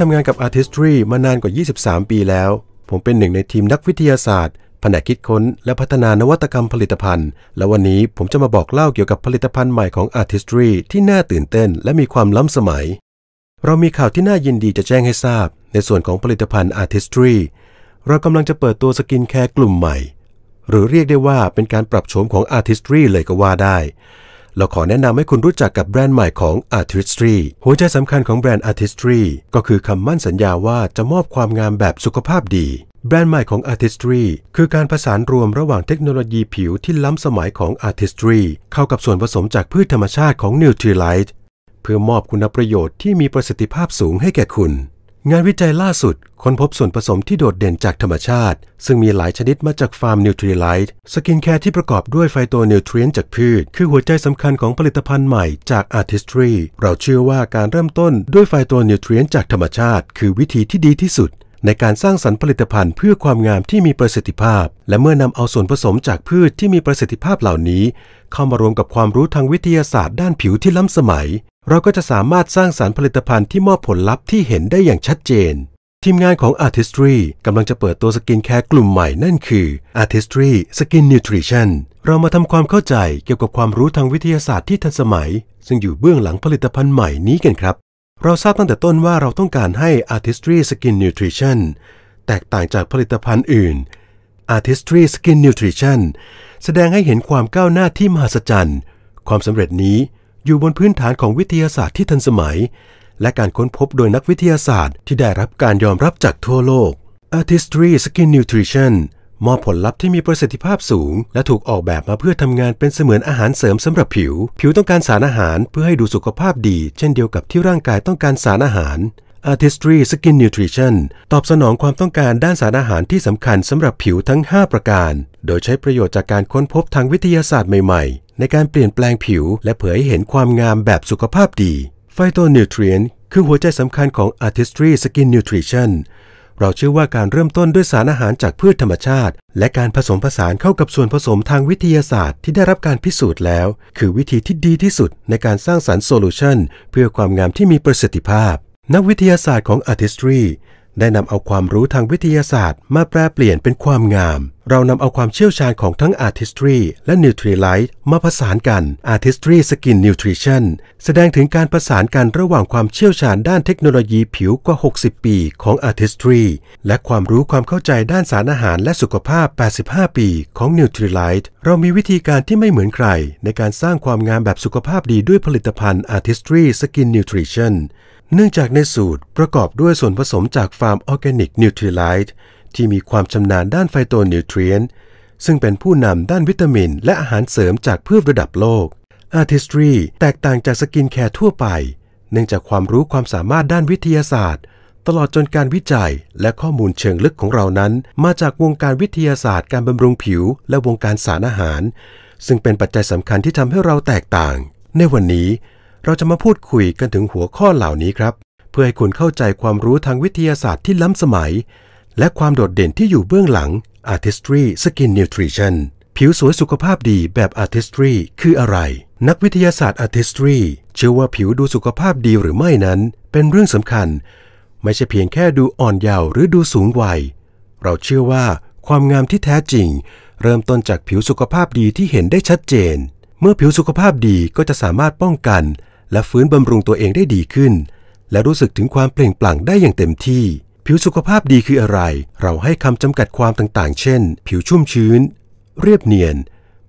ทำงานกับ Artistry มานานกว่า 23 ปีแล้ว ผมเป็นหนึ่งในทีมนักวิทยาศาสตร์แผนกคิดค้น และพัฒนานวัตกรรมผลิตภัณฑ์ และวันนี้ผมจะมาบอกเล่าเกี่ยวกับผลิตภัณฑ์ใหม่ของ Artistry ที่น่าตื่นเต้นและมีความล้ำสมัย เรามีข่าวที่น่ายินดีจะแจ้งให้ทราบในส่วนของผลิตภัณฑ์ Artistry เรากำลังจะเปิดตัวสกินแคร์กลุ่มใหม่ หรือเรียกได้ว่าเป็นการปรับโฉมของ Artistry เลยก็ว่าได้เราขอแนะนำให้คุณรู้จักกับแบรนด์ใหม่ของ Artistry หัวใจสำคัญของแบรนด์ Artistry ก็คือคำมั่นสัญญาว่าจะมอบความงามแบบสุขภาพดี แบรนด์ใหม่ของ Artistry คือการผสานรวมระหว่างเทคโนโลยีผิวที่ล้ำสมัยของ Artistry เข้ากับส่วนผสมจากพืชธรรมชาติของ n u t r i l i t e เพื่อมอบคุณประโยชน์ที่มีประสิทธิภาพสูงให้แก่คุณงานวิจัยล่าสุดค้นพบส่วนผสมที่โดดเด่นจากธรรมชาติซึ่งมีหลายชนิดมาจากฟาร์มนิวทรีไลท์สกินแคร์ที่ประกอบด้วยไฟโตนิวทรีนจากพืชคือหัวใจสำคัญของผลิตภัณฑ์ใหม่จาก Artistry เราเชื่อว่าการเริ่มต้นด้วยไฟโตนิวทรีนจากธรรมชาติคือวิธีที่ดีที่สุดในการสร้างสรรค์ผลิตภัณฑ์เพื่อความงามที่มีประสิทธิภาพ และเมื่อนำเอาส่วนผสมจากพืชที่มีประสิทธิภาพเหล่านี้เข้ามารวมกับความรู้ทางวิทยาศาสตร์ด้านผิวที่ล้ำสมัยเราก็จะสามารถสร้างสารรค์ผลิตภัณฑ์ที่มอบผลลัพธ์ที่เห็นได้อย่างชัดเจน ทีมงานของ Artistry กำลังจะเปิดตัวสกินแคร์กลุ่มใหม่นั่นคือ Artistry Skin Nutrition เรามาทำความเข้าใจเกี่ยวกับความรู้ทางวิทยาศาสตร์ที่ทันสมัย ซึ่งอยู่เบื้องหลังผลิตภัณฑ์ใหม่นี้กันครับ เราทราบตั้งแต่ต้นว่าเราต้องการให้ Artistry Skin Nutrition แตกต่างจากผลิตภัณฑ์อื่น Artistry Skin Nutrition แสดงให้เห็นความก้าวหน้าที่มหัศจรรย์ความสำเร็จนี้อยู่บนพื้นฐานของวิทยาศาสตร์ที่ทันสมัย และการค้นพบโดยนักวิทยาศาสตร์ ที่ได้รับการยอมรับจากทั่วโลก Artistry Skin Nutrition มอบผลลัพธ์ที่มีประสิทธิภาพสูง และถูกออกแบบมาเพื่อทำงานเป็นเสมือนอาหารเสริมสำหรับผิว ผิวต้องการสารอาหารเพื่อให้ดูสุขภาพดี เช่นเดียวกับที่ร่างกายต้องการสารอาหาร Artistry Skin Nutrition ตอบสนองความต้องการด้านสารอาหารที่สำคัญสำหรับผิวทั้ง 5 ประการ โดยใช้ประโยชน์จากการค้นพบทางวิทยาศาสตร์ใหม่ในการเปลี่ยนแปลงผิว และเผยให้เห็นความงามแบบสุขภาพดีไฟโตนิวทรีนคือหัวใจสำคัญของ Artistry Skin Nutrition เราเชื่อว่าการเริ่มต้นด้วยสารอาหารจากพืชธรรมชาติ และการผสมผสานเข้ากับส่วนผสมทางวิทยาศาสตร์ที่ได้รับการพิสูจน์แล้ว คือวิธีที่ดีที่สุดในการสร้างสารรค์โซลูชันเพื่อความงามที่มีประสิทธิภาพ นักวิทยาศาสตร์ของ Artistry ได้นำเอาความรู้ทางวิทยาศาสตร์ มาแปลเปลี่ยนเป็นความงามเรานำเอาความเชี่ยวชาญของทั้ง Artistry และ n u t r i l i g h t มาผสานกัน Artistry Skin Nutrition แสดงถึงการผสานกันระหว่างความเชี่ยวชาญด้านเทคโนโลยีผิวกว่า 60 ปีของ Artistry และความรู้ความเข้าใจด้านสารอาหารและสุขภาพ 85 ปีของ n u t r i l i g h t เรามีวิธีการที่ไม่เหมือนใครในการสร้างความงามแบบสุขภาพดีด้วยผลิตภัณฑ์ Artistry Skin Nutrition เนื่องจากในสูตรประกอบด้วยส่วนผสมจากฟาร์มออร์แกนิกนิวทริไลท์ที่มีความชำนาญด้านไฟโตนิวทรีนซึ่งเป็นผู้นำด้านวิตามิน และอาหารเสริมจากพืชระดับโลก Artistry แตกต่างจากสกินแคร์ทั่วไป เนื่องจากความรู้ความสามารถด้านวิทยาศาสตร์ ตลอดจนการวิจัยและข้อมูลเชิงลึกของเรานั้น มาจากวงการวิทยาศาสตร์การบำรุงผิวและวงการสารอาหาร ซึ่งเป็นปัจจัยสำคัญที่ทำให้เราแตกต่าง ในวันนี้ เราจะมาพูดคุยกันถึงหัวข้อเหล่านี้ครับเพื่อให้คุณเข้าใจความรู้ทางวิทยาศาสตร์ที่ล้ำสมัยและความโดดเด่นที่อยู่เบื้องหลัง Artistry Skin Nutrition ผิวสวยสุขภาพดีแบบ Artistry คืออะไร นักวิทยาศาสตร์ Artistry เชื่อว่าผิวดูสุขภาพดีหรือไม่นั้น เป็นเรื่องสำคัญ ไม่ใช่เพียงแค่ดูอ่อนเยาว์หรือดูสูงวัย เราเชื่อว่าความงามที่แท้จริง เริ่มต้นจากผิวสุขภาพดีที่เห็นได้ชัดเจน เมื่อผิวสุขภาพดีก็จะสามารถป้องกัน และฟื้นบำรุงตัวเองได้ดีขึ้น และรู้สึกถึงความเปล่งปลั่งได้อย่างเต็มที่ผิวสุขภาพดีคืออะไร เราให้คำจำกัดความต่าง ๆ เช่น ผิวชุ่มชื้น เรียบเนียน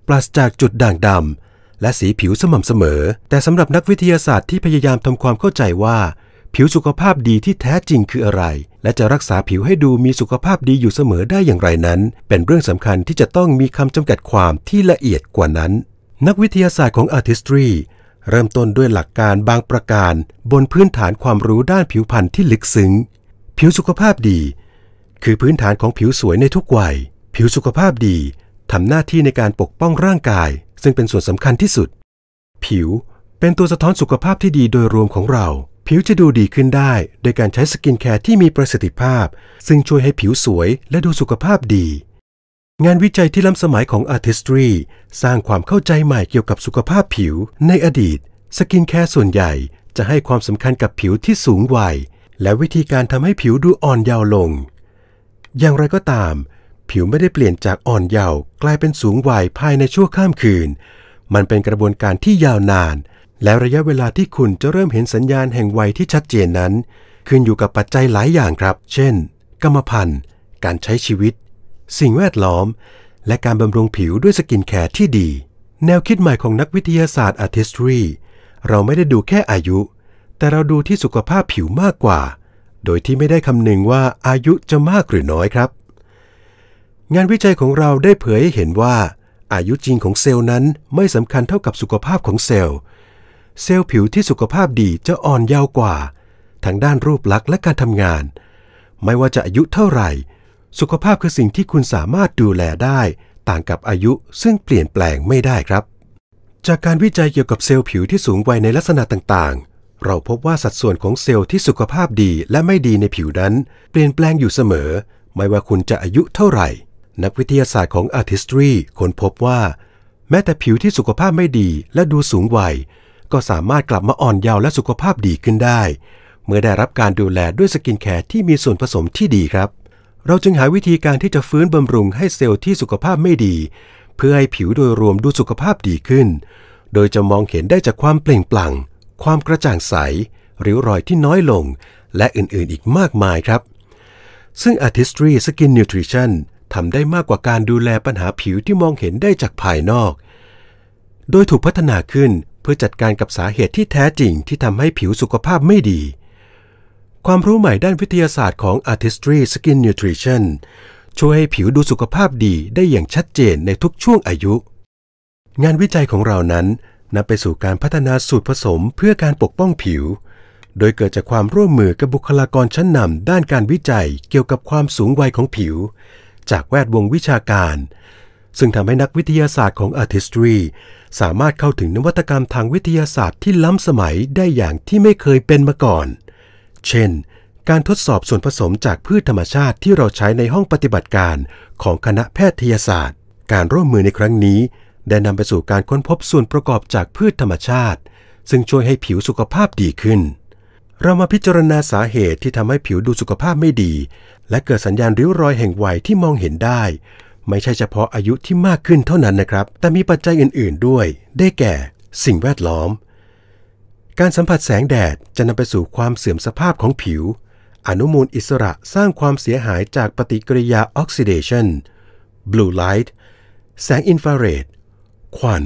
ปราศจากจุดด่างดำและสีผิวสม่ำเสมอ แต่สำหรับนักวิทยาศาสตร์ที่พยายามทำความเข้าใจว่า ผิวสุขภาพดีที่แท้จริงคืออะไร และจะรักษาผิวให้ดูมีสุขภาพดีอยู่เสมอได้อย่างไรนั้น เป็นเรื่องสำคัญที่จะต้องมีคำจำกัดความที่ละเอียดกว่านั้น นักวิทยาศาสตร์ของร์ติสตรีเริ่มต้นด้วยหลักการบางประการ บนพื้นฐานความรู้ด้านผิวพรรณที่ลึกซึ้งผิวสุขภาพดี คือพื้นฐานของผิวสวยในทุกวัยผิวสุขภาพดีทำหน้าที่ในการปกป้องร่างกาย ซึ่งเป็นส่วนสำคัญที่สุด ผิวเป็นตัวสะท้อนสุขภาพที่ดีโดยรวมของเรา ผิวจะดูดีขึ้นได้ โดยการใช้สกินแคร์ที่มีประสิทธิภาพ ซึ่งช่วยให้ผิวสวยและดูสุขภาพดี งานวิจัยที่ล้ำสมัยของ Artistry สร้างความเข้าใจใหม่เกี่ยวกับสุขภาพผิว ในอดีต สกินแคร์ส่วนใหญ่จะให้ความสำคัญกับผิวที่สูงวัยและวิธีการทำให้ผิวดูอ่อนเยาว์ลง อย่างไรก็ตาม ผิวไม่ได้เปลี่ยนจากอ่อนเยาว์กลายเป็นสูงวัยภายในชั่วข้ามคืน มันเป็นกระบวนการที่ยาวนาน และระยะเวลาที่คุณจะเริ่มเห็นสัญญาณแห่งวัยที่ชัดเจนนั้น ขึ้นอยู่กับปัจจัยหลายอย่างครับ เช่น กรรมพันธุ์ การใช้ชีวิต สิ่งแวดล้อม และการบำรุงผิวด้วยสกินแคร์ที่ดี แนวคิดใหม่ของนักวิทยาศาสตร์อาร์ติสตรีเราไม่ได้ดูแค่อายุแต่เราดูที่สุขภาพผิวมากกว่า โดยที่ไม่ได้คำนึงว่าอายุจะมากหรือน้อยครับ งานวิจัยของเราได้เผยให้เห็นว่า อายุจริงของเซลล์นั้น ไม่สำคัญเท่ากับสุขภาพของเซลล์ เซลล์ผิวที่สุขภาพดีจะอ่อนเยาว์กว่าทางด้านรูปลักษณ์และการทำงาน ไม่ว่าจะอายุเท่าไหร่ สุขภาพคือสิ่งที่คุณสามารถดูแลได้ ต่างกับอายุซึ่งเปลี่ยนแปลงไม่ได้ครับ จากการวิจัยเกี่ยวกับเซลล์ผิวที่สูงวัยในลักษณะต่างเราพบว่าสัดส่วนของเซลล์ที่สุขภาพดีและไม่ดีในผิวนั้น เปลี่ยนแปลงอยู่เสมอ ไม่ว่าคุณจะอายุเท่าไหร่ นักวิทยาศาสตร์ของ Artistry ค้นพบว่า แม้แต่ผิวที่สุขภาพไม่ดีและดูสูงวัยก็สามารถกลับมาอ่อนเยาว์และสุขภาพดีขึ้นได้ เมื่อได้รับการดูแลด้วยสกินแคร์ที่มีส่วนผสมที่ดีครับ เราจึงหาวิธีการที่จะฟื้นบำรุงให้เซลล์ที่สุขภาพไม่ดี เพื่อให้ผิวโดยรวมดูสุขภาพดีขึ้น โดยจะมองเห็นได้จากความเปล่งปลั่งความกระจ่างใสหรือรอยที่น้อยลง และอื่นๆ อีกมากมายครับ ซึ่ง Artistry Skin Nutrition ทำได้มากกว่าการดูแลปัญหาผิวที่มองเห็นได้จากภายนอก โดยถูกพัฒนาขึ้นเพื่อจัดการกับสาเหตุที่แท้จริงที่ทำให้ผิวสุขภาพไม่ดี ความรู้ใหม่ด้านวิทยาศาสตร์ของ Artistry Skin Nutrition ช่วยให้ผิวดูสุขภาพดีได้อย่างชัดเจนในทุกช่วงอายุ งานวิจัยของเรานั้นนำไปสู่การพัฒนาสูตรผสมเพื่อการปกป้องผิว โดยเกิดจากความร่วมมือกับบุคลากรชั้นนำด้านการวิจัยเกี่ยวกับความสูงวัยของผิว จากแวดวงวิชาการ ซึ่งทำให้นักวิทยาศาสตร์ของ Artistry สามารถเข้าถึงนวัตกรรมทางวิทยาศาสตร์ที่ล้ำสมัยได้อย่างที่ไม่เคยเป็นมาก่อน เช่น การทดสอบส่วนผสมจากพืชธรรมชาติที่เราใช้ในห้องปฏิบัติการของคณะแพทยศาสตร์ การร่วมมือในครั้งนี้ได้นำไปสู่การค้นพบส่วนประกอบจากพืชธรรมชาติ ซึ่งช่วยให้ผิวสุขภาพดีขึ้น เรามาพิจารณาสาเหตุที่ทำให้ผิวดูสุขภาพไม่ดี และเกิดสัญญาณริ้วรอยแห่งวัยที่มองเห็นได้ ไม่ใช่เฉพาะอายุที่มากขึ้นเท่านั้นนะครับ แต่มีปัจจัยอื่นๆด้วย ได้แก่ สิ่งแวดล้อม การสัมผัสแสงแดดจะนำไปสู่ความเสื่อมสภาพของผิวอนุมูลอิสระสร้างความเสียหายจากปฏิกิริยาออกซิเดชันบลูไลท์แสงอินฟราเรดควัน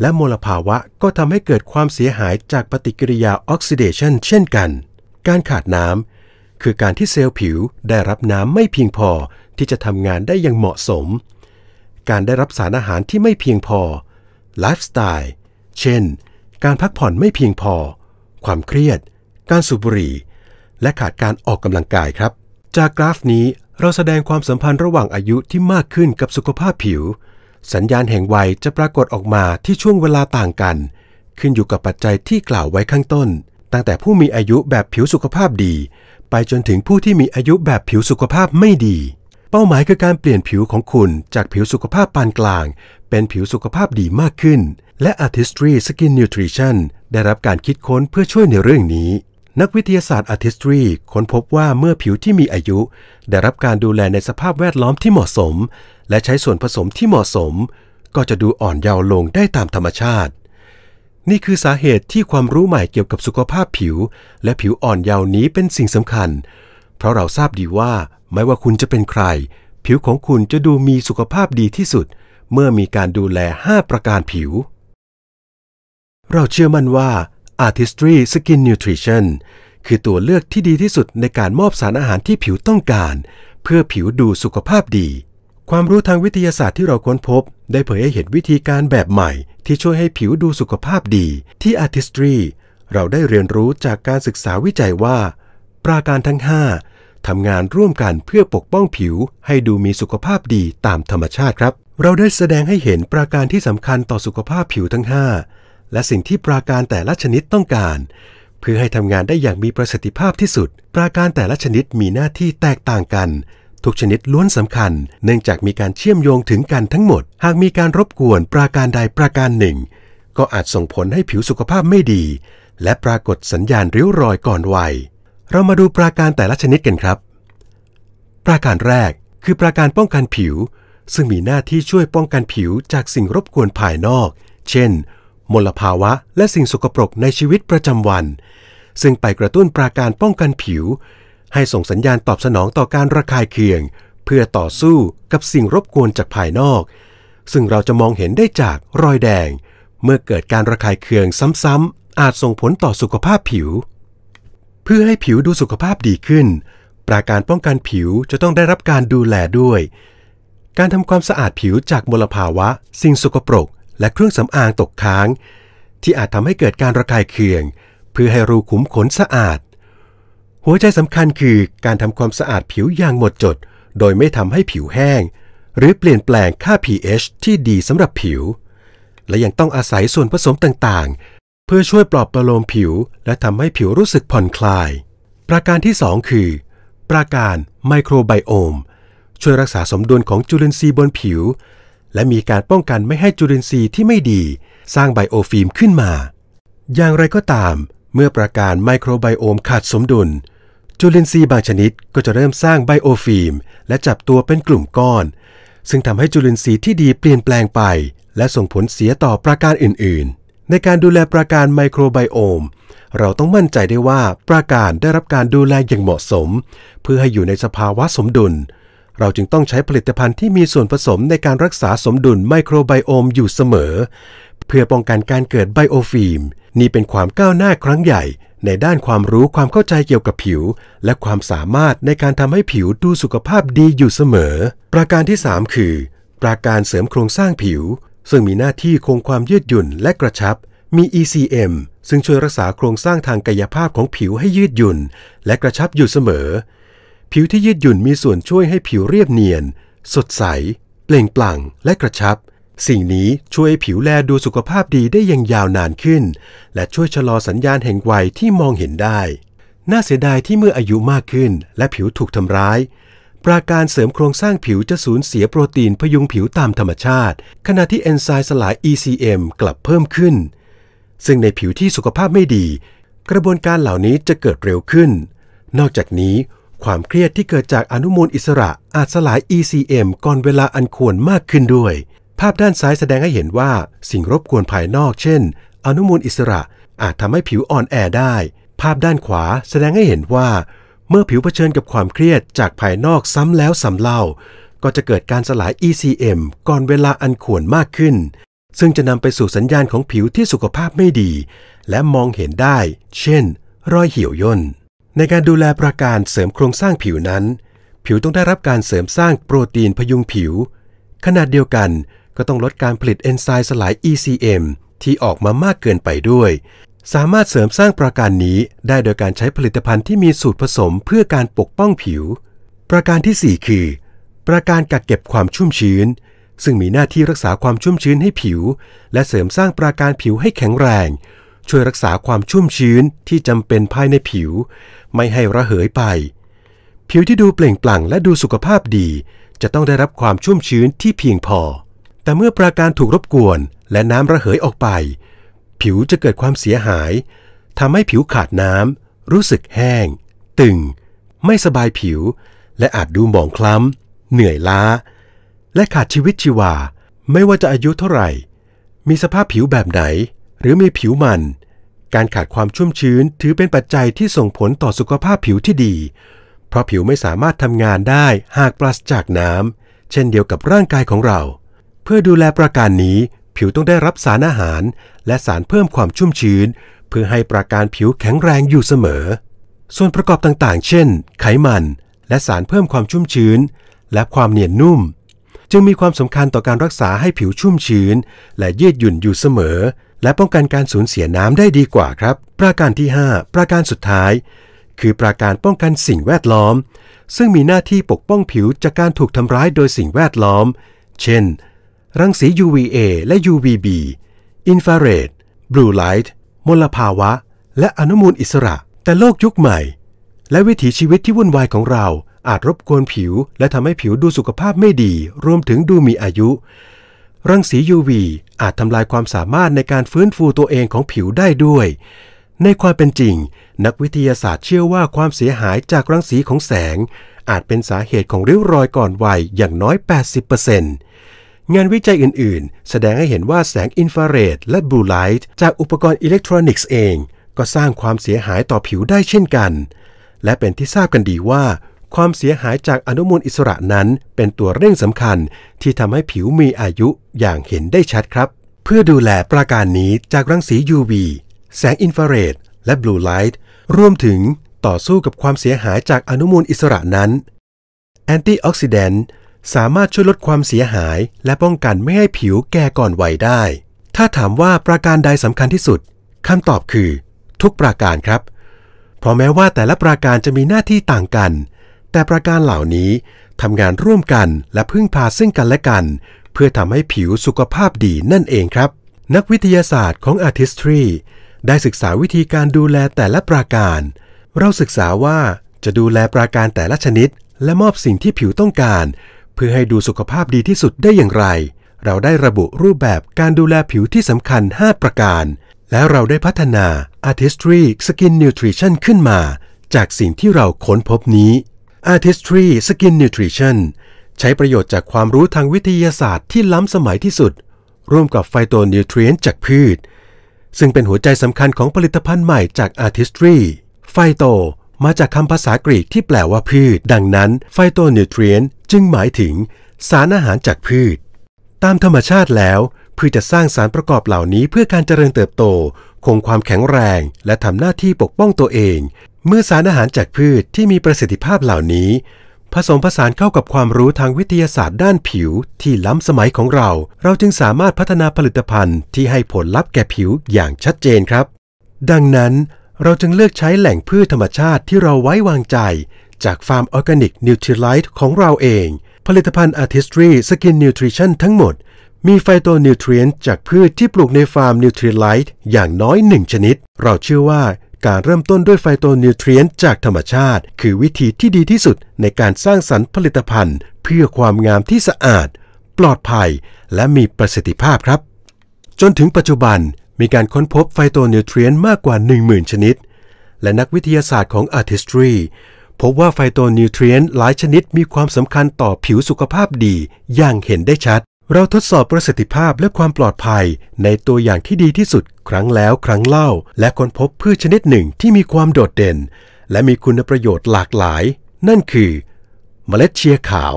และมลภาวะก็ทำให้เกิดความเสียหายจากปฏิกิริยาออกซิเดชันเช่นกัน การขาดน้ำคือการที่เซลล์ผิวได้รับน้ำไม่เพียงพอที่จะทำงานได้อย่างเหมาะสม การได้รับสารอาหารที่ไม่เพียงพอไลฟ์สไตล์เช่น การพักผ่อนไม่เพียงพอ ความเครียด การสูบบุหรี่ และขาดการออกกำลังกายครับ จากกราฟนี้เราแสดงความสัมพันธ์ระหว่างอายุที่มากขึ้นกับสุขภาพผิวสัญญาณแห่งวัยจะปรากฏออกมาที่ช่วงเวลาต่างกัน ขึ้นอยู่กับปัจจัยที่กล่าวไว้ข้างต้น ตั้งแต่ผู้มีอายุแบบผิวสุขภาพดี ไปจนถึงผู้ที่มีอายุแบบผิวสุขภาพไม่ดี เป้าหมายคือการเปลี่ยนผิวของคุณจากผิวสุขภาพปานกลางเป็นผิวสุขภาพดีมากขึ้น และ Artistry Skin Nutrition ได้รับการคิดค้นเพื่อช่วยในเรื่องนี้นักวิทยาศาสตร์อาร์ติสตรีค้นพบว่าเมื่อผิวที่มีอายุ ได้รับการดูแลในสภาพแวดล้อมที่เหมาะสม และใช้ส่วนผสมที่เหมาะสม ก็จะดูอ่อนเยาว์ลงได้ตามธรรมชาติ นี่คือสาเหตุที่ความรู้ใหม่เกี่ยวกับสุขภาพผิว และผิวอ่อนเยาว์นี้เป็นสิ่งสำคัญ เพราะเราทราบดีว่าไม่ว่าคุณจะเป็นใคร ผิวของคุณจะดูมีสุขภาพดีที่สุด เมื่อมีการดูแล 5 ประการผิว เราเชื่อมั่นว่า Artistry Skin Nutrition คือตัวเลือกที่ดีที่สุดในการมอบสารอาหารที่ผิวต้องการ เพื่อผิวดูสุขภาพดี ความรู้ทางวิทยาศาสตร์ที่เราค้นพบ ได้เผยให้เห็นวิธีการแบบใหม่ ที่ช่วยให้ผิวดูสุขภาพดีที่ Artistry เราได้เรียนรู้จากการศึกษาวิจัยว่า ปราการทั้ง 5 ทำงานร่วมกันเพื่อปกป้องผิวให้ดูมีสุขภาพดีตามธรรมชาติครับ เราได้แสดงให้เห็นปราการที่สำคัญต่อสุขภาพผิวทั้ง5และสิ่งที่ปราการแต่ละชนิดต้องการ เพื่อให้ทำงานได้อย่างมีประสิทธิภาพที่สุด ปราการแต่ละชนิดมีหน้าที่แตกต่างกัน ทุกชนิดล้วนสำคัญ เนื่องจากมีการเชื่อมโยงถึงกันทั้งหมด หากมีการรบกวนปราการใดปราการหนึ่ง ก็อาจส่งผลให้ผิวสุขภาพไม่ดี และปรากฏสัญญาณริ้วรอยก่อนวัย เรามาดูปราการแต่ละชนิดกันครับ ปราการแรกคือปราการป้องกันผิว ซึ่งมีหน้าที่ช่วยป้องกันผิว จากสิ่งรบกวนภายนอก เช่นมลภาวะและสิ่งสกปรกในชีวิตประจำวัน ซึ่งไปกระตุ้นปราการป้องกันผิว ให้ส่งสัญญาณตอบสนองต่อการระคายเคือง เพื่อต่อสู้กับสิ่งรบกวนจากภายนอก ซึ่งเราจะมองเห็นได้จากรอยแดง เมื่อเกิดการระคายเคืองซ้ำๆอาจส่งผลต่อสุขภาพผิว เพื่อให้ผิวดูสุขภาพดีขึ้น ปราการป้องกันผิวจะต้องได้รับการดูแลด้วย การทำความสะอาดผิวจากมลภาวะสิ่งสกปรกและเครื่องสำอางตกค้าง ที่อาจทำให้เกิดการระคายเคือง เพื่อให้รูขุมขนสะอาด หัวใจสำคัญคือการทำความสะอาดผิวอย่างหมดจด โดยไม่ทำให้ผิวแห้ง หรือเปลี่ยนแปลงค่า pH ที่ดีสำหรับผิว และยังต้องอาศัยส่วนผสมต่างๆ เพื่อช่วยปลอบประโลมผิว และทำให้ผิวรู้สึกผ่อนคลาย ประการที่ 2 คือ ประการไมโครไบโอม ช่วยรักษาสมดุลของจุลินทรีย์บนผิวและมีการป้องกันไม่ให้จุลินทรีย์ที่ไม่ดีสร้างไบโอฟิล์มขึ้นมา อย่างไรก็ตาม เมื่อประการไมโครไบโอมขาดสมดุล จุลินทรีย์บางชนิดก็จะเริ่มสร้างไบโอฟิล์มและจับตัวเป็นกลุ่มก้อน ซึ่งทำให้จุลินทรีย์ที่ดีเปลี่ยนแปลงไป และส่งผลเสียต่อประการอื่นๆ ในการดูแลประการไมโครไบโอม เราต้องมั่นใจได้ว่าประการได้รับการดูแลอย่างเหมาะสม เพื่อให้อยู่ในสภาวะสมดุลเราจึงต้องใช้ผลิตภัณฑ์ที่มีส่วนผสมในการรักษาสมดุลไมโครไบโอมอยู่เสมอ เพื่อป้องกันการเกิดไบโอฟิล์มนี่เป็นความก้าวหน้าครั้งใหญ่ในด้านความรู้ความเข้าใจเกี่ยวกับผิว และความสามารถในการทำให้ผิวดูสุขภาพดีอยู่เสมอ ประการที่ 3 คือ ประการเสริมโครงสร้างผิว ซึ่งมีหน้าที่คงความยืดหยุ่นและกระชับ มี ECM ซึ่งช่วยรักษาโครงสร้างทางกายภาพของผิวให้ยืดหยุ่น และกระชับอยู่เสมอผิวที่ยืดหยุ่นมีส่วนช่วยให้ผิวเรียบเนียน สดใส เปล่งปลั่ง และกระชับ สิ่งนี้ช่วยผิวแลดูสุขภาพดีได้ยังยาวนานขึ้น และช่วยชะลอสัญญาณแห่งวัยที่มองเห็นได้ น่าเสียดายที่เมื่ออายุมากขึ้นและผิวถูกทำร้าย ปราการเสริมโครงสร้างผิวจะสูญเสียโปรตีนพยุงผิวตามธรรมชาติ ขณะที่เอนไซม์สลาย ECM กลับเพิ่มขึ้น ซึ่งในผิวที่สุขภาพไม่ดี กระบวนการเหล่านี้จะเกิดเร็วขึ้น นอกจากนี้ความเครียดที่เกิดจากอนุมูลอิสระอาจสลาย ECM ก่อนเวลาอันควรมากขึ้นด้วย ภาพด้านซ้ายแสดงให้เห็นว่า สิ่งรบกวนภายนอกเช่น อนุมูลอิสระอาจทำให้ผิวอ่อนแอได้ ภาพด้านขวาแสดงให้เห็นว่าเมื่อผิวเผชิญกับความเครียดจากภายนอกซ้ำแล้วซ้ำเล่า ก็จะเกิดการสลาย ECM ก่อนเวลาอันควรมากขึ้น ซึ่งจะนำไปสู่สัญญาณของผิวที่สุขภาพไม่ดี และมองเห็นได้ เช่น รอยเหี่ยวย่นในการดูแลประการเสริมโครงสร้างผิวนั้น ผิวต้องได้รับการเสริมสร้างโปรตีนพยุงผิวขนาดเดียวกันก็ต้องลดการผลิตเอนไซม์สลาย ECM ที่ออกมามากเกินไปด้วย สามารถเสริมสร้างประการนี้ได้โดยการใช้ผลิตภัณฑ์ที่มีสูตรผสมเพื่อการปกป้องผิว ประการที่ 4 คือ ประการกักเก็บความชุ่มชื้น ซึ่งมีหน้าที่รักษาความชุ่มชื้นให้ผิว และเสริมสร้างประการผิวให้แข็งแรงช่วยรักษาความชุ่มชื้นที่จำเป็นภายในผิว ไม่ให้ระเหยไป ผิวที่ดูเปล่งปลั่งและดูสุขภาพดีจะต้องได้รับความชุ่มชื้นที่เพียงพอ แต่เมื่อปราการถูกรบกวนและน้ำระเหยออกไป ผิวจะเกิดความเสียหายทำให้ผิวขาดน้ำรู้สึกแห้ง ตึง ไม่สบายผิว และอาจดูหมองคล้ำเหนื่อยล้า และขาดชีวิตชีวา ไม่ว่าจะอายุเท่าไหร่ มีสภาพผิวแบบไหนหรือมีผิวมัน การขาดความชุ่มชื้นถือเป็นปัจจัยที่ส่งผลต่อสุขภาพผิวที่ดี เพราะผิวไม่สามารถทำงานได้หากปราศจากน้ำเช่นเดียวกับร่างกายของเรา เพื่อดูแลประการนี้ ผิวต้องได้รับสารอาหาร และสารเพิ่มความชุ่มชื้น เพื่อให้ประการผิวแข็งแรงอยู่เสมอ ส่วนประกอบต่าง ๆ เช่น ไขมัน และสารเพิ่มความชุ่มชื้น และความเนียนนุ่ม จึงมีความสำคัญต่อการรักษาให้ผิวชุ่มชื้น และยืดหยุ่นอยู่เสมอและป้องกันการสูญเสียน้ำได้ดีกว่าครับ ประการที่ 5 ประการสุดท้าย คือประการป้องกันสิ่งแวดล้อม ซึ่งมีหน้าที่ปกป้องผิวจากการถูกทำร้ายโดยสิ่งแวดล้อม เช่น รังสี UVA และ UVB อินฟราเรด บลูไลท์ มลภาวะ และอนุมูลอิสระ แต่โลกยุคใหม่ และวิถีชีวิตที่วุ่นวายของเรา อาจรบกวนผิว และทำให้ผิวดูสุขภาพไม่ดี รวมถึงดูมีอายุ รังสี UV อาจทำลายความสามารถในการฟื้นฟูตัวเองของผิวได้ด้วย ในความเป็นจริง นักวิทยาศาสตร์เชื่อว่าความเสียหายจากรังสีของแสง อาจเป็นสาเหตุของริ้วรอยก่อนวัยอย่างน้อย 80%งานวิจัยอื่นๆ แสดงให้เห็นว่าแสงอินฟราเรดและบลูไลท์จากอุปกรณ์อิเล็กทรอนิกส์เอง ก็สร้างความเสียหายต่อผิวได้เช่นกัน และเป็นที่ทราบกันดีว่าความเสียหายจากอนุมูลอิสระนั้นเป็นตัวเร่งสำคัญที่ทำให้ผิวมีอายุอย่างเห็นได้ชัดครับ เพื่อดูแลประการนี้จากรังสี UV แสงอินฟราเรดและบลูไลท์รวมถึงต่อสู้กับความเสียหายจากอนุมูลอิสระนั้นแอนตี้ออกซิแดนต์สามารถช่วยลดความเสียหายและป้องกันไม่ให้ผิวแก่ก่อนวัยได้ ถ้าถามว่าประการใดสำคัญที่สุดคำตอบคือ ทุกประการครับเพราะแม้ว่าแต่ละประการจะมีหน้าที่ต่างกันแต่ประการเหล่านี้ทำงานร่วมกันและพึ่งพาซึ่งกันและกัน เพื่อทำให้ผิวสุขภาพดีนั่นเองครับ นักวิทยาศาสตร์ของ Artistry ได้ศึกษาวิธีการดูแลแต่ละประการ เราศึกษาว่า จะดูแลประการแต่ละชนิด และมอบสิ่งที่ผิวต้องการ เพื่อให้ดูสุขภาพดีที่สุดได้อย่างไร เราได้ระบุรูปแบบการดูแลผิวที่สำคัญ 5 ประการ และเราได้พัฒนา Artistry Skin Nutrition ขึ้นมา จากสิ่งที่เราค้นพบนี้ Artistry Skin Nutrition ใช้ประโยชน์จากความรู้ทางวิทยาศาสตร์ที่ล้ำสมัยที่สุด ร่วมกับไฟโตนิวทรีนจากพืช ซึ่งเป็นหัวใจสำคัญของผลิตภัณฑ์ใหม่จาก Artistry ไฟโตมาจากคำภาษากรีกที่แปลว่าพืช ดังนั้นไฟโตนิวทรีนจึงหมายถึงสารอาหารจากพืช ตามธรรมชาติแล้วพืชจะสร้างสารประกอบเหล่านี้เพื่อการเจริญเติบโต คงความแข็งแรง และทำหน้าที่ปกป้องตัวเองเมื่อสารอาหารจากพืชที่มีประสิทธิภาพเหล่านี้ ผสมผสานเข้ากับความรู้ทางวิทยาศาสตร์ด้านผิว ที่ล้ำสมัยของเรา เราจึงสามารถพัฒนาผลิตภัณฑ์ที่ให้ผลลัพธ์แก่ผิวอย่างชัดเจนครับ ดังนั้นเราจึงเลือกใช้แหล่งพืชธรรมชาติที่เราไว้วางใจ จากฟาร์มออร์แกนิกนิวทริไลท์ของเราเอง ผลิตภัณฑ์อ์ติสตรีสกินนิวทริชั่นทั้งหมดมีไฟโตนิวทรีนจากพืชที่ปลูกในฟาร์มนิวทริไลท์อย่างน้อยหนึ่งชนิด เราเชื่อว่าการเริ่มต้นด้วยไฟโตนิวทรียนจากธรรมชาติ คือวิธีที่ดีที่สุดในการสร้างสรรค์ผลิตภัณฑ์ เพื่อความงามที่สะอาด ปลอดภัยและมีประสิทธิภาพครับ จนถึงปัจจุบัน มีการค้นพบไฟโตนิวทรียนมากกว่า 10,000 ชนิด และนักวิทยาศาสตร์ของ Artistry พบว่าไฟโตนิวทรียนหลายชนิดมีความสำคัญต่อผิวสุขภาพดีอย่างเห็นได้ชัดเราทดสอบประสิทธิภาพและความปลอดภัยในตัวอย่างที่ดีที่สุดครั้งแล้วครั้งเล่า และค้นพบพืชชนิดหนึ่งที่มีความโดดเด่น และมีคุณประโยชน์หลากหลาย นั่นคือ เมล็ดเชียขาว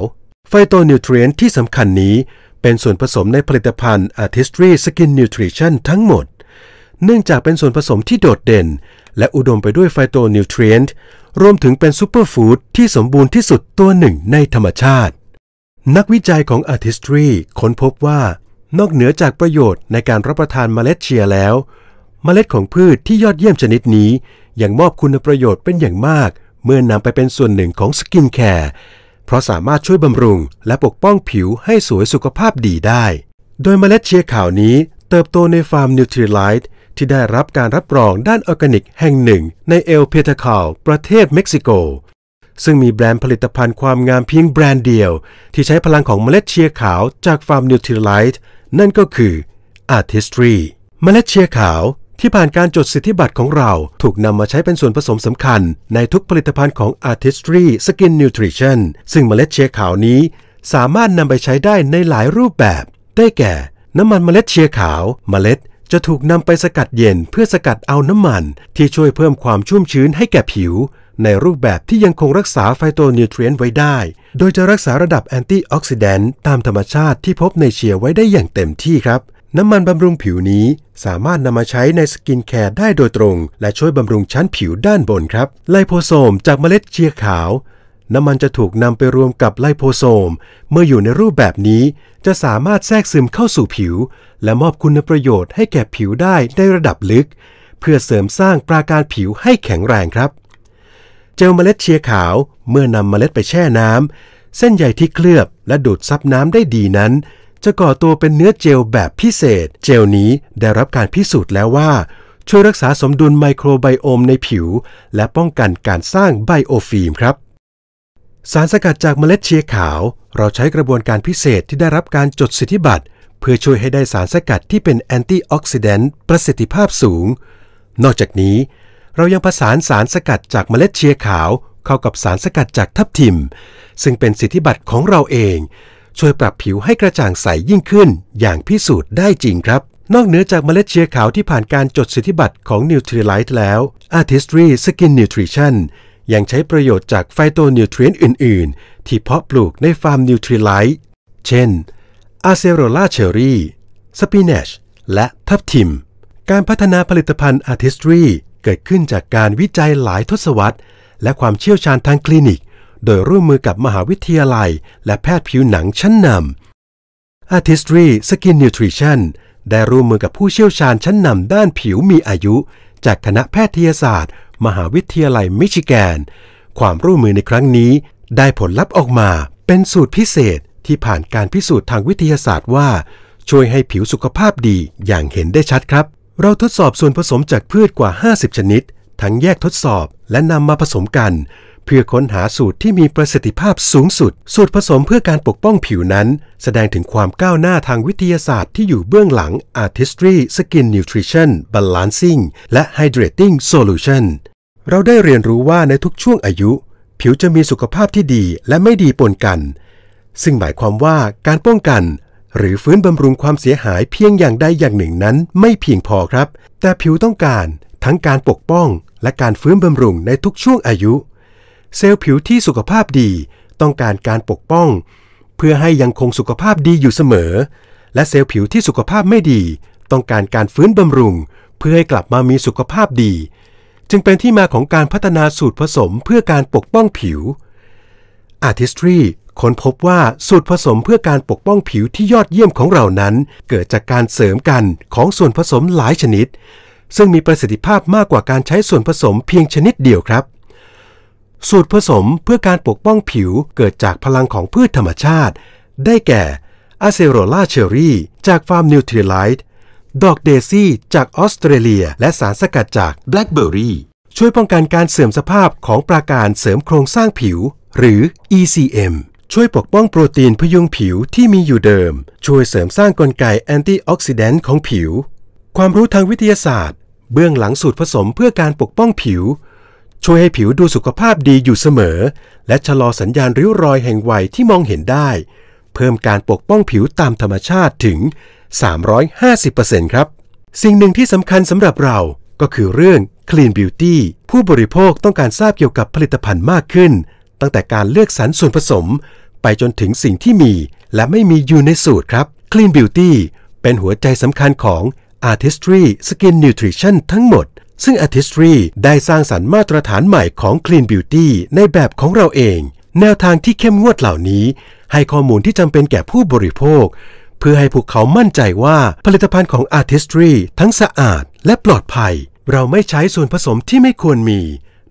ไฟโตนิวเทรีนที่สำคัญนี้เป็นส่วนผสมในผลิตภัณฑ์ Artistry Skin Nutrition ทั้งหมด เนื่องจากเป็นส่วนผสมที่โดดเด่น และอุดมไปด้วยไฟโตนิวเทรีนรวมถึงเป็นซูเปอร์ฟู้ดที่สมบูรณ์ที่สุดตัวหนึ่งในธรรมชาตินักวิจัยของ Artistry ค้นพบว่านอกเหนือจากประโยชน์ในการรับประทานเมล็ดเชียแล้ว เมล็ดของพืชที่ยอดเยี่ยมชนิดนี้ยังมอบคุณประโยชน์เป็นอย่างมาก เมื่อนำไปเป็นส่วนหนึ่งของสกินแคร์เพราะสามารถช่วยบำรุงและปกป้องผิวให้สวยสุขภาพดีได้ โดยเมล็ดเชียข่ขาวนี้เติบโตในฟาร์มนิวทริไลท์ที่ได้รับการรับรองด้านออร์แกนิกแห่งหนึ่งในเอลเพเทคาลประเทศเม็กซิโกซึ่งมีแบรนด์ผลิตภัณฑ์ความงามเพียงแบรนด์เดียว ที่ใช้พลังของเมล็ดเชียขาวจากฟาร์มนิวทริไลท์นั่นก็คือ Artistry เมล็ดเชียขาวที่ผ่านการจดสิทธิบัตรของเรา ถูกนำมาใช้เป็นส่วนผสมสำคัญ ในทุกผลิตภัณฑ์ของ Artistry Skin Nutrition ซึ่งเมล็ดเชียขาวนี้สามารถนำไปใช้ได้ในหลายรูปแบบ ได้แก่ น้ำมันเมล็ดเชียขาว เมล็ด จะถูกนำไปสกัดเย็น เพื่อสกัดเอาน้ำมัน ที่ช่วยเพิ่มความชุ่มชื้นให้แก่ผิวในรูปแบบที่ยังคงรักษาไฟโตนิวเทรีนไว้ได้ โดยจะรักษาระดับแอนตี้ออกซิแดนต์ตามธรรมชาติที่พบในเชียร์ไว้ได้อย่างเต็มที่ครับ น้ำมันบำรุงผิวนี้ สามารถนำมาใช้ในสกินแคร์ได้โดยตรง และช่วยบำรุงชั้นผิวด้านบนครับ ไลโพโซมจากเมล็ดเชียร์ขาว น้ำมันจะถูกนำไปรวมกับไลโพโซม เมื่ออยู่ในรูปแบบนี้ จะสามารถแทรกซึมเข้าสู่ผิว และมอบคุณประโยชน์ ให้แก่ผิวได้ในระดับลึก เพื่อเสริมสร้างปราการผิวให้แข็งแรงครับเจลเมล็ดเชียขาวเมื่อนำเมล็ดไปแช่น้ำเส้นใยที่เคลือบและดูดซับน้ำได้ดีนั้น จะก่อตัวเป็นเนื้อเจลแบบพิเศษ เจลนี้ได้รับการพิสูจน์แล้วว่า ช่วยรักษาสมดุลไมโครไบโอมในผิว และป้องกันการสร้างไบโอฟิล์มครับ สารสกัดจากเมล็ดเชียขาว เราใช้กระบวนการพิเศษที่ได้รับการจดสิทธิบัตร เพื่อช่วยให้ได้สารสกัดที่เป็นแอนตี้ออกซิแดนต์ประสิทธิภาพสูง นอกจากนี้เรายังผสานสารสกัดจากเมล็ดเชียขาว เข้ากับสารสกัดจากทับทิม ซึ่งเป็นสิทธิบัตรของเราเอง ช่วยปรับผิวให้กระจ่างใสยิ่งขึ้นอย่างพิสูจน์ได้จริงครับ นอกเหนือจากเมล็ดเชียขาวที่ผ่านการจดสิทธิบัตรของ n u t r i l i t e แล้ว Artistry Skin Nutrition ยังใช้ประโยชน์จากไฟโตนิวทรีนอื่นๆ ที่เพาะปลูกในฟาร์มนิวทรีไลท์เช่นอ c เซโรลาเชอรี่สป n a c ชและทับทิม การพัฒนาผลิตภัณฑ์ Artistry เกิดขึ้นจากการวิจัยหลายทศวรรษและความเชี่ยวชาญทางคลินิก โดยร่วมมือกับมหาวิทยาลัย และแพทย์ผิวหนังชั้นนำ Artistry Skin Nutrition ได้ร่วมมือกับผู้เชี่ยวชาญชั้นนำด้านผิวมีอายุ จากคณะแพทยศาสตร์ มหาวิทยาลัยมิชิแกน ความร่วมมือในครั้งนี้ ได้ผลลัพธ์ออกมา เป็นสูตรพิเศษที่ผ่านการพิสูจน์ทางวิทยาศาสตร์ว่า ช่วยให้ผิวสุขภาพดีอย่างเห็นได้ชัดครับเราทดสอบส่วนผสมจากพืชกว่า 50 ชนิด ทั้งแยกทดสอบและนำมาผสมกัน เพื่อค้นหาสูตรที่มีประสิทธิภาพสูงสุด สูตรผสมเพื่อการปกป้องผิวนั้น แสดงถึงความก้าวหน้าทางวิทยาศาสตร์ที่อยู่เบื้องหลัง Artistry Skin Nutrition Balancing และ Hydrating Solution เราได้เรียนรู้ว่าในทุกช่วงอายุ ผิวจะมีสุขภาพที่ดีและไม่ดีปนกัน ซึ่งหมายความว่าการป้องกันหรือฟื้นบำรุงความเสียหายเพียงอย่างใดอย่างหนึ่งนั้นไม่เพียงพอครับ แต่ผิวต้องการทั้งการปกป้อง และการฟื้นบำรุงในทุกช่วงอายุ เซลล์ผิวที่สุขภาพดี ต้องการการปกป้อง เพื่อให้ยังคงสุขภาพดีอยู่เสมอ และเซลล์ผิวที่สุขภาพไม่ดี ต้องการการฟื้นบำรุง เพื่อให้กลับมามีสุขภาพดี จึงเป็นที่มาของการพัฒนาสูตรผสมเพื่อการปกป้องผิว Artistry ค้นพบว่าสูตรผสมเพื่อการปกป้องผิวที่ยอดเยี่ยมของเรานั้น เกิดจากการเสริมกันของส่วนผสมหลายชนิด ซึ่งมีประสิทธิภาพมากกว่าการใช้ส่วนผสมเพียงชนิดเดียวครับ สูตรผสมเพื่อการปกป้องผิวเกิดจากพลังของพืชธรรมชาติ ได้แก่อะเซโรล่าเชอรี่จากฟาร์มนิวทรีไลท์ดอกเดซี่ จากออสเตรเลีย และสารสกัดจากแบล็คเบอร์รี่ช่วยป้องกันการเสื่อมสภาพของปราการเสริมโครงสร้างผิว หรือ ECM ช่วยปกป้องโปรตีนพยุงผิวที่มีอยู่เดิม ช่วยเสริมสร้างกลไกแอนตี้ออกซิแดนต์ของผิว ความรู้ทางวิทยาศาสตร์ เบื้องหลังสูตรผสมเพื่อการปกป้องผิว ช่วยให้ผิวดูสุขภาพดีอยู่เสมอ และชะลอสัญญาณริ้วรอยแห่งวัยที่มองเห็นได้ เพิ่มการปกป้องผิวตามธรรมชาติถึง 350%ครับ สิ่งหนึ่งที่สำคัญสำหรับเรา ก็คือเรื่อง Clean Beauty ผู้บริโภคต้องการทราบเกี่ยวกับผลิตภัณฑ์มากขึ้นตั้งแต่การเลือกสรรส่วนผสม ไปจนถึงสิ่งที่มีและไม่มีอยู่ในสูตรครับ Clean Beauty เป็นหัวใจสำคัญของ Artistry Skin Nutrition ทั้งหมด ซึ่ง Artistry ได้สร้างสรรค์มาตรฐานใหม่ของ Clean Beauty ในแบบของเราเอง แนวทางที่เข้มงวดเหล่านี้ให้ข้อมูลที่จำเป็นแก่ผู้บริโภค เพื่อให้พวกเขามั่นใจว่าผลิตภัณฑ์ของ Artistry ทั้งสะอาดและปลอดภัย เราไม่ใช้ส่วนผสมที่ไม่ควรมี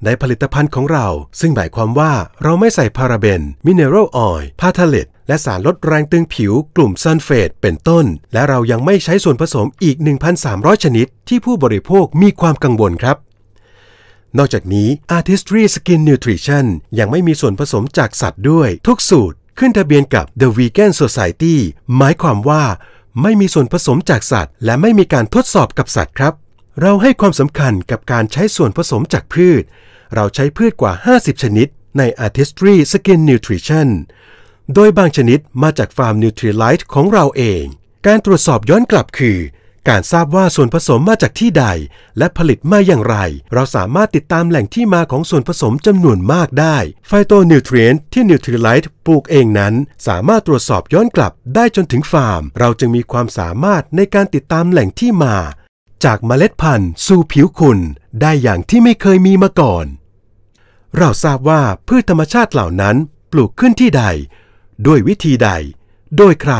ในผลิตภัณฑ์ของเรา ซึ่งหมายความว่าเราไม่ใส่พาราเบนมิเนอรัลออยล์พาทาเลตและสารลดแรงตึงผิว กลุ่มซันเฟตเป็นต้น และเรายังไม่ใช้ส่วนผสมอีก 1,300 ชนิดที่ผู้บริโภคมีความกังวลครับ นอกจากนี้ Artistry Skin Nutrition ยังไม่มีส่วนผสมจากสัตว์ด้วย ทุกสูตรขึ้นทะเบียนกับ The Vegan Society หมายความว่า ไม่มีส่วนผสมจากสัตว์ และไม่มีการทดสอบกับสัตว์ครับเราให้ความสำคัญกับการใช้ส่วนผสมจากพืช เราใช้พืชกว่า 50 ชนิดใน Artistry Skin Nutrition โดยบางชนิดมาจากฟาร์ม Nutrilite ของเราเอง การตรวจสอบย้อนกลับคือ การทราบว่าส่วนผสมมาจากที่ใดและผลิตมาอย่างไร เราสามารถติดตามแหล่งที่มาของส่วนผสมจำนวนมากได้ไฟโตนิวเทร e n นที่ Nutrilite ปลูกเองนั้น สามารถตรวจสอบย้อนกลับได้จนถึงฟาร์ม เราจึงมีความสามารถในการติดตามแหล่งที่มาจากเมล็ดพันธุ์ สู่ผิวคุณได้อย่างที่ไม่เคยมีมาก่อน เราทราบว่า พืชธรรมชาติเหล่านั้นปลูกขึ้นที่ใด ด้วยวิธีใด โดยใคร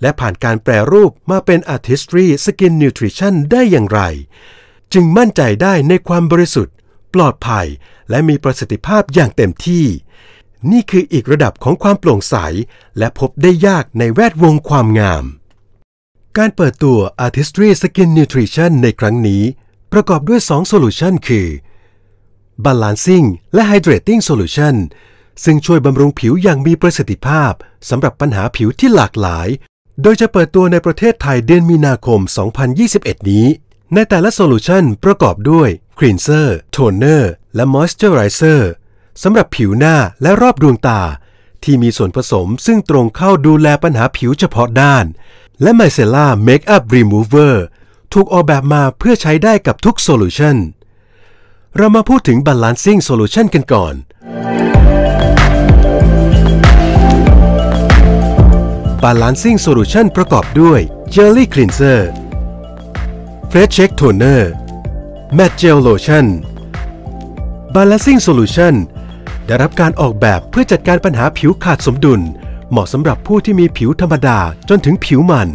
และผ่านการแปรรูปมาเป็น Artistry Skin Nutrition ได้อย่างไร จึงมั่นใจได้ในความบริสุทธิ์ ปลอดภัยและมีประสิทธิภาพอย่างเต็มที่ นี่คืออีกระดับของความโปร่งใส และพบได้ยากในแวดวงความงามการเปิดตัว Artistry Skin Nutrition ในครั้งนี้ ประกอบด้วย2 Solution คือ Balancing และ Hydrating Solution ซึ่งช่วยบำรุงผิวอย่างมีประสิทธิภาพ สำหรับปัญหาผิวที่หลากหลาย โดยจะเปิดตัวในประเทศไทยเดือนมีนาคม 2021 นี้ ในแต่ละโซลูชันประกอบด้วย Cleanser, Toner และ Moisturizer สำหรับผิวหน้าและรอบดวงตา ที่มีส่วนผสมซึ่งตรงเข้าดูแลปัญหาผิวเฉพาะด้านและ Micella Makeup Remover ถูกออกแบบมาเพื่อใช้ได้กับทุกโซลูชันเรามาพูดถึง Balancing Solution กันก่อน Balancing Solution ประกอบด้วย Jelly Cleanser Fresh Check Toner Matte Gel Lotion Balancing Solution ได้รับการออกแบบเพื่อจัดการปัญหาผิวขาดสมดุลเหมาะสำหรับผู้ที่มีผิวธรรมดาจนถึงผิวมัน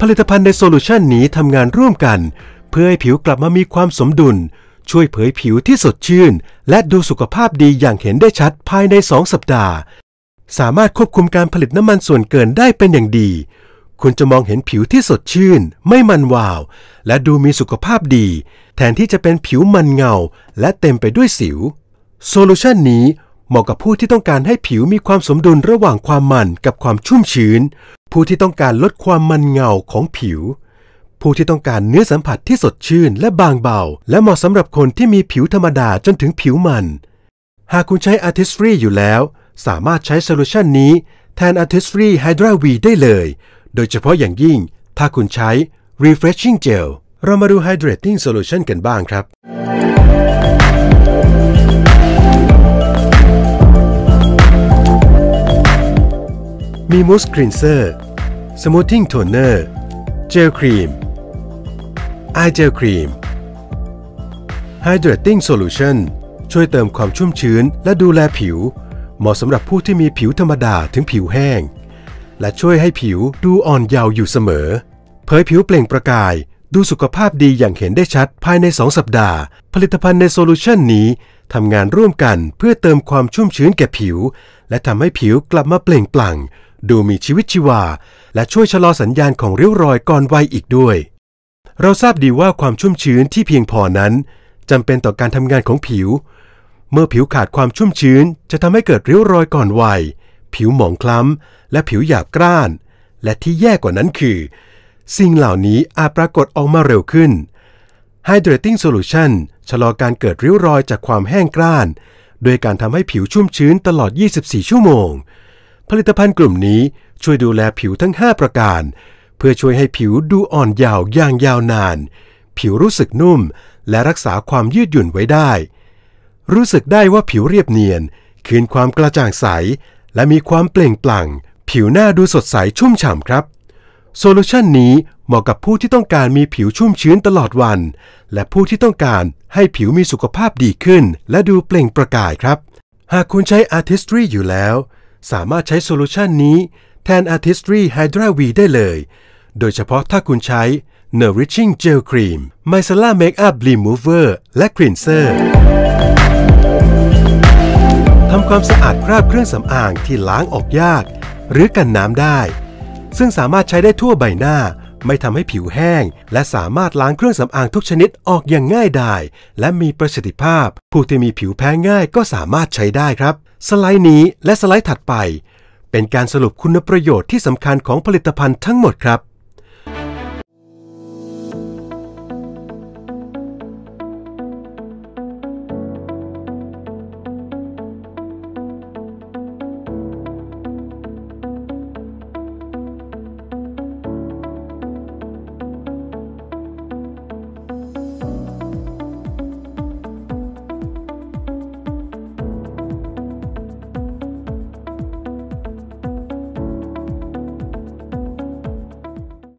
ผลิตภัณฑ์ในโซลูชันนี้ทำงานร่วมกัน เพื่อให้ผิวกลับมามีความสมดุล ช่วยเผยผิวที่สดชื่น และดูสุขภาพดีอย่างเห็นได้ชัดภายใน 2 สัปดาห์ สามารถควบคุมการผลิตน้ำมันส่วนเกินได้เป็นอย่างดี คุณจะมองเห็นผิวที่สดชื่น ไม่มันวาว และดูมีสุขภาพดี แทนที่จะเป็นผิวมันเงา และเต็มไปด้วยสิว โซลูชันนี้เหมาะกับผู้ที่ต้องการให้ผิวมีความสมดุลระหว่างความมันกับความชุ่มชื้น ผู้ที่ต้องการลดความมันเงาของผิว ผู้ที่ต้องการเนื้อสัมผัสที่สดชื่น และบางเบา และเหมาะสำหรับคนที่มีผิวธรรมดาจนถึงผิวมัน หากคุณใช้ a r ติสฟรีอยู่แล้ว สามารถใช้โซลูชันนี้ แทนอ a r t i s รีไฮดราวีได้เลย โดยเฉพาะอย่างยิ่ง ถ้าคุณใช้ Refreshing Gel เรามาดู Hydrating Solution กันบ้างครับมีมูสครีนเซอร์ สมูทติ้งโทนเนอร์ เจลครีมไอเจลครีมไฮเดรตติ้งโซลูชันช่วยเติมความชุ่มชื้นและดูแลผิว เหมาะสำหรับผู้ที่มีผิวธรรมดาถึงผิวแห้ง และช่วยให้ผิวดูอ่อนเยาว์อยู่เสมอ เผยผิวเปล่งประกาย ดูสุขภาพดีอย่างเห็นได้ชัดภายใน 2 สัปดาห์ ผลิตภัณฑ์ในโซลูชันนี้ทำงานร่วมกันเพื่อเติมความชุ่มชื้นแก่ผิว และทำให้ผิวกลับมาเปล่งปลั่งดูมีชีวิตชีวา และช่วยชะลอสัญญาณของริ้วรอยก่อนวัยอีกด้วย เราทราบดีว่าความชุ่มชื้นที่เพียงพอนั้นจำเป็นต่อการทำงานของผิว เมื่อผิวขาดความชุ่มชื้น จะทำให้เกิดริ้วรอยก่อนวัยผิวหมองคล้ำและผิวหยาบกร้าน และที่แย่กว่านั้นคือ สิ่งเหล่านี้อาจปรากฏออกมาเร็วขึ้น Hydrating Solution ชะลอการเกิดริ้วรอยจากความแห้งกร้าน โดยการทำให้ผิวชุ่มชื้นตลอด 24 ชั่วโมงผลิตภัณฑ์กลุ่มนี้ ช่วยดูแลผิวทั้ง 5 ประการ เพื่อช่วยให้ผิวดูอ่อนยาวอย่างยาวนาน ผิวรู้สึกนุ่ม และรักษาความยืดหยุ่นไว้ได้ รู้สึกได้ว่าผิวเรียบเนียน คืนความกระจ่างใส และมีความเปล่งปลั่งผิวหน้าดูสดใสชุ่มฉ่ำครับโซลูชันนี้เหมาะกับผู้ที่ต้องการมีผิวชุ่มชื้นตลอดวันและผู้ที่ต้องการให้ผิวมีสุขภาพดีขึ้น และดูเปล่งประกายครับ หากคุณใช้ร์ติสตรีอยู่แล้วสามารถใช้โซลูชันนี้แทน Artistry Hydra V ได้เลย โดยเฉพาะถ้าคุณใช้ Nourishing Gel Cream Micellar Makeup Remover และ Cleanser ทำความสะอาดคราบเครื่องสำอางที่ล้างออกยาก หรือกันน้ำได้ ซึ่งสามารถใช้ได้ทั่วใบหน้าไม่ทำให้ผิวแห้ง และสามารถล้างเครื่องสำอางทุกชนิดออกอย่างง่ายดายและมีประสิทธิภาพผู้ที่มีผิวแพ้ง่ายก็สามารถใช้ได้ครับ สไลด์นี้และสไลด์ถัดไป เป็นการสรุปคุณประโยชน์ที่สำคัญของผลิตภัณฑ์ทั้งหมดครับ